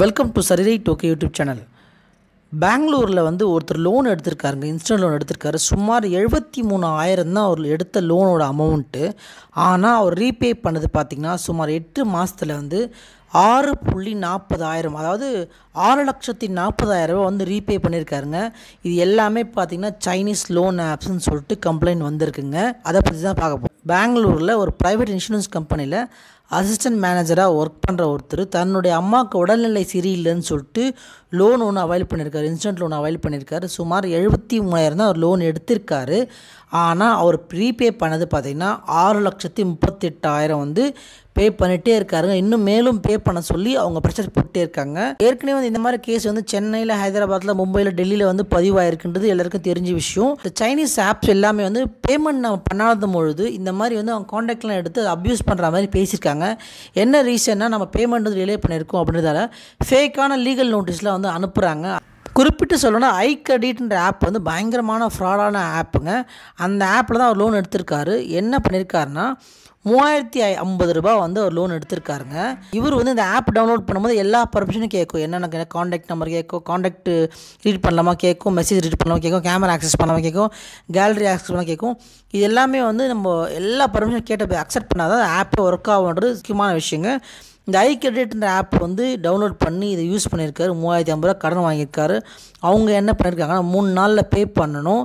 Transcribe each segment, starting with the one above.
welcome to சரிரை டோக்கே YouTube channel பெங்களூரில் வந்து ஒருத்தர் லோன் எடுத்திருக்காருங்க இன்ஸ்டன்ட் லோன் எடுத்திருக்காரு சுமார் எழுபத்தி மூணு ஆயிரம் தான் அவர் எடுத்த லோனோட அமௌண்ட்டு ஆனால் அவர் ரீபே பண்ணது பார்த்திங்கன்னா சுமார் எட்டு மாதத்தில் வந்து ஆறு புள்ளி நாற்பதாயிரம் அதாவது ஆறு லட்சத்தி நாற்பதாயிரம் ரூபா வந்து ரீபே பண்ணியிருக்காருங்க இது எல்லாமே பார்த்திங்கன்னா சைனீஸ் லோன் ஆப்ஸ்ன்னு சொல்லிட்டு கம்ப்ளைண்ட் வந்திருக்குங்க அதை பற்றி தான் பார்க்க போகிறோம் பெங்களூரில் ஒரு ப்ரைவேட் இன்சூரன்ஸ் கம்பெனியில் அசிஸ்டன்ட் மேனேஜராக ஒர்க் பண்ணுற ஒருத்தர் தன்னுடைய அம்மாவுக்கு உடல்நிலை சரியில்லைன்னு சொல்லிட்டு லோன் ஒன்று அவைல் பண்ணியிருக்காரு இன்ஸ்டன்ட் லோன் அவைல் பண்ணியிருக்காரு சுமார் எழுபத்தி மூணாயிரம் தான் அவர் லோன் எடுத்திருக்காரு ஆனால் அவர் ப்ரீபே பண்ணது பார்த்திங்கன்னா ஆறு லட்சத்தி முப்பத்தெட்டாயிரம் வந்து பே பண்ணிகிட்டே இருக்காருங்க இன்னும் மேலும் பே பண்ண சொல்லி அவங்க ப்ரெஷர் போட்டே இருக்காங்க ஏற்கனவே வந்து இந்த மாதிரி கேஸ் வந்து சென்னையில் ஹைதராபாத்தில் மும்பையில் டெல்லியில் வந்து பதிவாயிருக்குன்றது எல்லாருக்கும் தெரிஞ்ச விஷயம் இந்த சைனீஸ் ஆப்ஸ் எல்லாமே வந்து பேமெண்ட் நம்ம பண்ணாத பொழுது இந்த மாதிரி வந்து அவங்க காண்டாக்ட்லாம் எடுத்து அப்யூஸ் பண்ணுற மாதிரி பேசியிருக்காங்க பண்ணியிருக்காங்க என்ன ரீசன்னா நம்ம பேமெண்ட் வந்து ரிலே பண்ணியிருக்கோம் அப்படின்றதால ஃபேக்கான லீகல் நோட்டீஸ்லாம் வந்து அனுப்புகிறாங்க குறிப்பிட்டு சொல்லணும்னா ஐ கிரெடிட்ன்ற ஆப் வந்து பயங்கரமான ஃப்ராடான ஆப்புங்க அந்த ஆப்பில் தான் அவர் லோன் எடுத்திருக்காரு என்ன பண்ணியிருக்காருன்னா மூவாயிரத்தி ஐம்பது ரூபா வந்து அவர் லோன் எடுத்திருக்காருங்க இவர் வந்து இந்த ஆப் டவுன்லோட் பண்ணும்போது எல்லா பர்மிஷனும் கேட்கும் என்னென்ன கான்டாக்ட் நம்பர் கேட்கும் காண்டாக்ட் ரீட் பண்ணலாமா கேட்கும் மெசேஜ் ரீட் பண்ணலாமா கேட்கும் கேமரா ஆக்சஸ் பண்ணலாமா கேட்கும் கேலரி ஆக்சஸ் பண்ணலாம் கேட்கும் இது எல்லாமே வந்து நம்ம எல்லா பர்மிஷனும் கேட்ட அக்செப்ட் பண்ணாதான் ஆப்பே ஒர்க் ஆகுன்றது முக்கியமான விஷயங்க இந்த ஐ கிரெடிட்ன்ற ஆப் வந்து டவுன்லோட் பண்ணி இதை யூஸ் பண்ணியிருக்காரு மூவாயிரத்தி ஐம்பது ரூபா கடன் வாங்கியிருக்காரு அவங்க என்ன பண்ணியிருக்காங்கன்னா மூணு நாளில் பே பண்ணணும்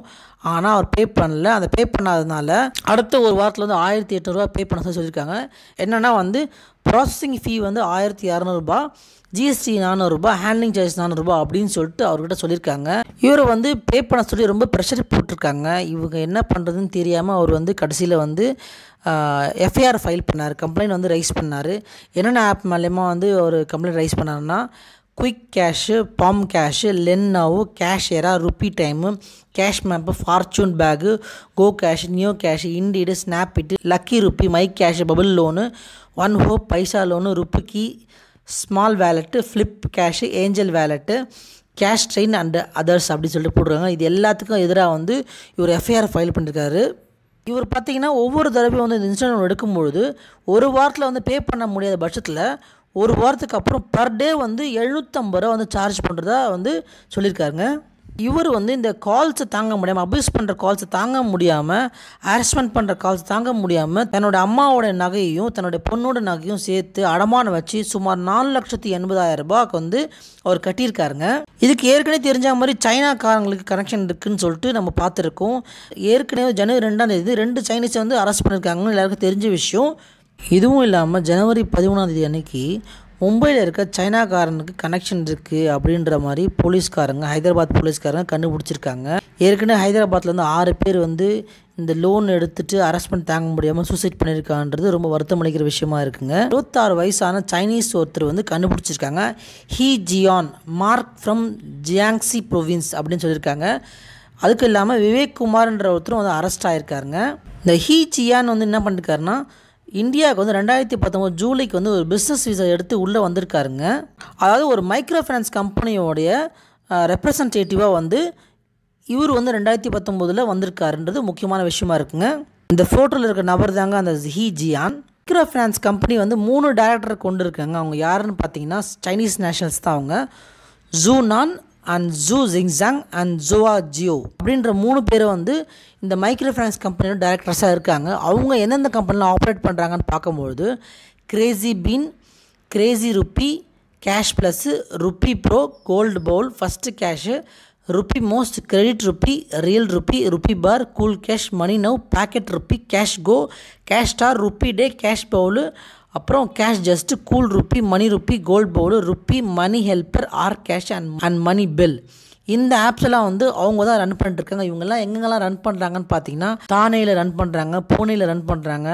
ஆனால் அவர் பே பண்ணல அந்த பே பண்ணாததுனால அடுத்த ஒரு வாரத்தில் வந்து ஆயிரத்தி எட்நூறுரூவா பே பண்ண சொல்லியிருக்காங்க என்னென்னா வந்து ப்ராசஸிங் ஃபீ வந்து ஆயிரத்தி இரநூறுபா ஜிஎஸ்டி நானூறுரூபா ஹேண்ட்லிங் சார்ஜ் நானூறுரூபா அப்படின்னு சொல்லிட்டு அவர்கிட்ட சொல்லியிருக்காங்க இவர் வந்து பே பண்ண சொல்லி ரொம்ப ப்ரெஷர் போட்டிருக்காங்க இவங்க என்ன பண்ணுறதுன்னு தெரியாமல் அவர் வந்து கடைசியில் வந்து எஃப்ஐஆர் ஃபைல் பண்ணார் கம்ப்ளைண்ட் வந்து ரைஸ் பண்ணார் என்னென்ன ஆப் மூலயமா வந்து ஒரு கம்ப்ளைண்ட் ரைஸ் பண்ணாருன்னா குயிக் கேஷு பாம் கேஷு லென்னாவு கேஷ் ಎರ rupee time cash map fortune பேகு go cash neo cash indeed snapit lucky rupee my cash bubble loan one hope paisa loan ருப்பிக்கி small wallet flip cash angel wallet cash train and others அப்படின்னு சொல்லிட்டு போடுறாங்க இது எல்லாத்துக்கும் எதிராக வந்து இவர் எஃப்ஐஆர் ஃபைல் பண்ணியிருக்காரு இவர் பார்த்தீங்கன்னா ஒவ்வொரு தடவையும் வந்து இந்த இன்ஸ்டால்மெண்ட் எடுக்கும்பொழுது ஒரு வாரத்தில் வந்து பே பண்ண முடியாத பட்சத்தில் ஒரு வாரத்துக்கு அப்புறம் பர் டே வந்து எழுநூற்றம்பது ரூபா வந்து சார்ஜ் பண்ணுறதா வந்து சொல்லியிருக்காருங்க இவர் வந்து இந்த கால்ஸை தாங்க முடியாமல் அபியூஸ் பண்ணுற கால்ஸை தாங்க முடியாமல் ஹாரஸ்மெண்ட் பண்ணுற கால்ஸ் தாங்க முடியாமல் தன்னோட அம்மாவோட நகையும் தன்னுடைய பொண்ணோட நகையும் சேர்த்து அடமானம் வச்சு சுமார் நாலு லட்சத்தி எண்பதாயிரம் ரூபாய்க்கு வந்து அவர் கட்டியிருக்காருங்க இதுக்கு ஏற்கனவே தெரிஞ்ச மாதிரி சைனாக்காரங்களுக்கு கனெக்ஷன் இருக்குதுன்னு சொல்லிட்டு நம்ம பார்த்துருக்கோம் ஏற்கனவே ஜனவரி ரெண்டாம் தேதி ரெண்டு சைனீஸை வந்து அரெஸ்ட் பண்ணியிருக்காங்கன்னு எல்லாருக்கும் தெரிஞ்ச விஷயம் இதுவும் இல்லாமல் ஜனவரி பதிமூணாந்தேதி அன்னைக்கு மும்பையில் இருக்க சைனாக்காரனுக்கு கனெக்ஷன் இருக்குது அப்படின்ற மாதிரி போலீஸ்காரங்க ஹைதராபாத் போலீஸ்காரங்க கண்டுபிடிச்சிருக்காங்க ஏற்கனவே ஹைதராபாத்தில் வந்து ஆறு பேர் வந்து இந்த லோன் எடுத்துட்டு அரஸ்ட்மெண்ட் தாங்க முடியாமல் சூசைட் பண்ணியிருக்கான்றது ரொம்ப வருத்தம் அளிக்கிற விஷயமா இருக்குங்க இருபத்தாறு வயசான சைனீஸ் ஒருத்தர் வந்து கண்டுபிடிச்சிருக்காங்க He Jian mark from Jiangxi province அப்படின்னு சொல்லியிருக்காங்க அதுக்கு இல்லாமல் விவேக் குமார்ன்ற ஒருத்தரும் வந்து அரெஸ்ட் ஆகியிருக்காருங்க இந்த ஹி ஜியான் வந்து என்ன பண்ணிருக்காருன்னா இந்தியாவுக்கு வந்து ரெண்டாயிரத்தி பத்தொம்போது ஜூலைக்கு வந்து ஒரு பிஸ்னஸ் விசா எடுத்து உள்ளே வந்திருக்காருங்க அதாவது ஒரு மைக்ரோ ஃபைனான்ஸ் கம்பெனியோடைய ரெப்ரசன்டேட்டிவாக வந்து இவர் வந்து ரெண்டாயிரத்தி பத்தொம்போதில் வந்திருக்காருன்றது முக்கியமான விஷயமா இருக்குங்க இந்த ஃபோட்டோவில் இருக்கிற நபர் தாங்க அந்த He Jian microfinance company வந்து மூணு டேரக்டர் கொண்டு இருக்காங்க அவங்க யாருன்னு பார்த்தீங்கன்னா சைனீஸ் நேஷனல்ஸ் தான் அவங்க Zhu Nan and Zhu Jingchang and Zhao Jiao அப்படின்ற மூணு பேரும் வந்து இந்த மைக்ரோ ஃபைனான்ஸ் கம்பெனியோட டைரக்டர்ஸாக இருக்காங்க அவங்க எந்தெந்த கம்பெனிலாம் ஆப்ரேட் பண்ணுறாங்கன்னு பார்க்கும்பொழுது crazy bean crazy rupee cash plus rupee pro gold bowl first cash rupee most credit rupee real rupee rupee bar cool cash money now packet rupee cash go cash star rupee day cash bowl அப்புறம் cash just cool rupee money rupee gold board rupee money helper R cash and and money bill இந்த apps எல்லாம் வந்து அவங்க தான் run பண்ணிட்டு இருக்காங்க இவங்கெல்லாம் எங்கெங்கெல்லாம் ரன் பண்ணுறாங்கன்னு பார்த்தீங்கன்னா தானேயில் ரன் பண்ணுறாங்க பூனேயில் ரன் பண்ணுறாங்க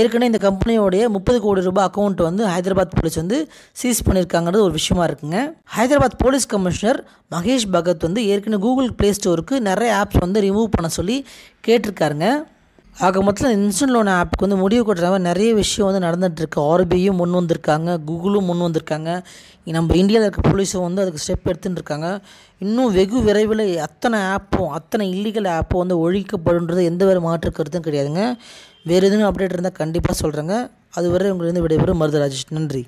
ஏற்கனவே இந்த கம்பெனியோடைய முப்பது கோடி ரூபாய் அக்கௌண்ட் வந்து ஹைதராபாத் போலீஸ் வந்து சீஸ் பண்ணியிருக்காங்கிறது ஒரு விஷயமா இருக்குங்க ஹைதராபாத் போலீஸ் கமிஷனர் மகேஷ் பகத் வந்து ஏற்கனவே கூகுள் ப்ளே ஸ்டோருக்கு நிறைய ஆப்ஸ் வந்து ரிமூவ் பண்ண சொல்லி கேட்டிருக்காருங்க ஆக மொத்தம் இன்ஸ்டன்ட் லோன் ஆப்புக்கு வந்து முடிவு கொட்டுற நிறைய விஷயம் வந்து நடந்துகிட்ருக்கு ஆர்பிஐயும் முன் வந்திருக்காங்க கூகுளும் முன் வந்திருக்காங்க நம்ம இந்தியாவில் இருக்க போலீஸும் வந்து அதுக்கு ஸ்டெப் எடுத்துகிட்டு இருக்காங்க இன்னும் வெகு விரைவில் அத்தனை ஆப்பும் அத்தனை இல்லீகல் ஆப்பும் வந்து ஒழிக்கப்படுன்றது எந்த வேறு மாற்று கருத்தும் கிடையாதுங்க வேறு எதுவும் அப்டேட் இருந்தால் கண்டிப்பாக சொல்கிறேங்க அதுவரை வந்து விடைபெறும் மருதராஜ் நன்றி